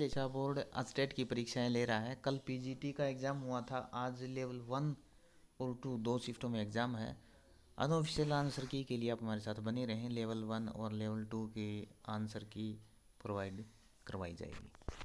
शिक्षा board state की परीक्षाएं ले रहा है कल पीजीटी का एग्ज़ाम हुआ था आज लेवल वन और टू दो शिफ्टों में एग्ज़ाम है अनऑफिशियल आंसर की के लिए आप हमारे साथ बने रहें लेवल वन और लेवल टू के आंसर की प्रोवाइड करवाई जाएगी